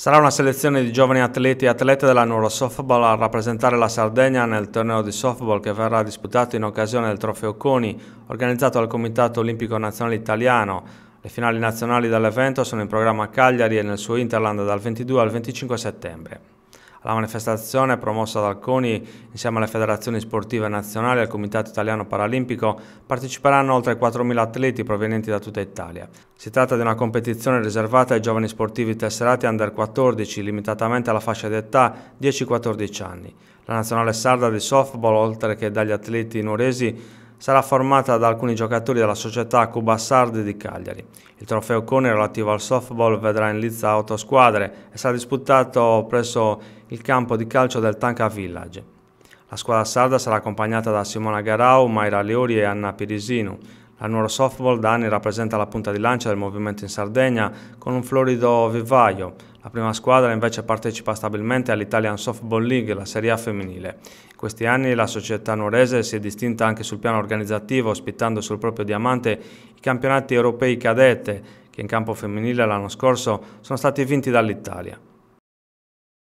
Sarà una selezione di giovani atleti e atlete della dell'Anuro Softball a rappresentare la Sardegna nel torneo di softball che verrà disputato in occasione del Trofeo Coni, organizzato dal Comitato Olimpico Nazionale Italiano. Le finali nazionali dell'evento sono in programma a Cagliari e nel suo Interland dal 22 al 25 settembre alla manifestazione promossa dal CONI insieme alle federazioni sportive nazionali e al Comitato Italiano Paralimpico parteciperanno oltre 4.000 atleti provenienti da tutta Italia. Si tratta di una competizione riservata ai giovani sportivi tesserati under 14, limitatamente alla fascia di età 10-14 anni. La nazionale sarda di softball, oltre che dagli atleti noresi, sarà formata da alcuni giocatori della società Cuba Sardi di Cagliari. Il trofeo Cone relativo al softball vedrà in lizza otto squadre e sarà disputato presso il campo di calcio del Tanca Village. La squadra sarda sarà accompagnata da Simona Garau, Mayra Leori e Anna Pirisinu. La Nuoro Softball da anni rappresenta la punta di lancia del movimento in Sardegna con un florido vivaio la prima squadra invece partecipa stabilmente all'Italian Softball League, la Serie A femminile. In questi anni la società norese si è distinta anche sul piano organizzativo, ospitando sul proprio diamante i campionati europei cadette, che in campo femminile l'anno scorso sono stati vinti dall'Italia.